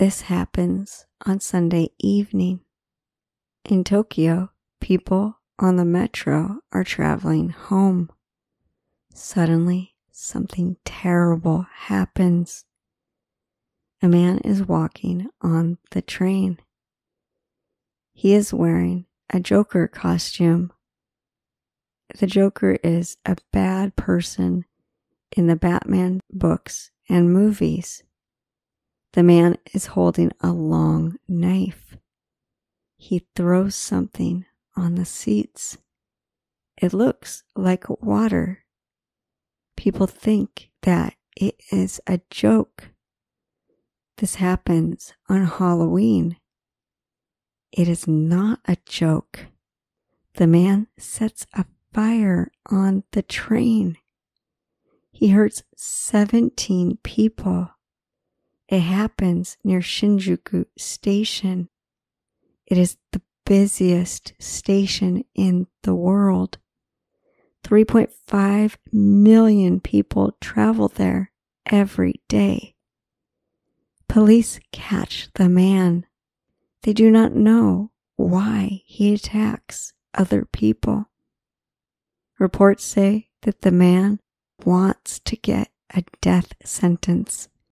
This happens on Sunday evening. In Tokyo, people on the metro are traveling home. Suddenly, something terrible happens. A man is walking on the train. He is wearing a Joker costume. The Joker is a bad person in the Batman books and movies. The man is holding a long knife. He throws something on the seats. It looks like water. People think that it is a joke. This happens on Halloween. It is not a joke. The man sets a fire on the train. He hurts 17 people. It happens near Shinjuku Station. It is the busiest station in the world. 3.5 million people travel there every day. Police catch the man. They do not know why he attacks other people. Reports say that the man wants to get a death sentence.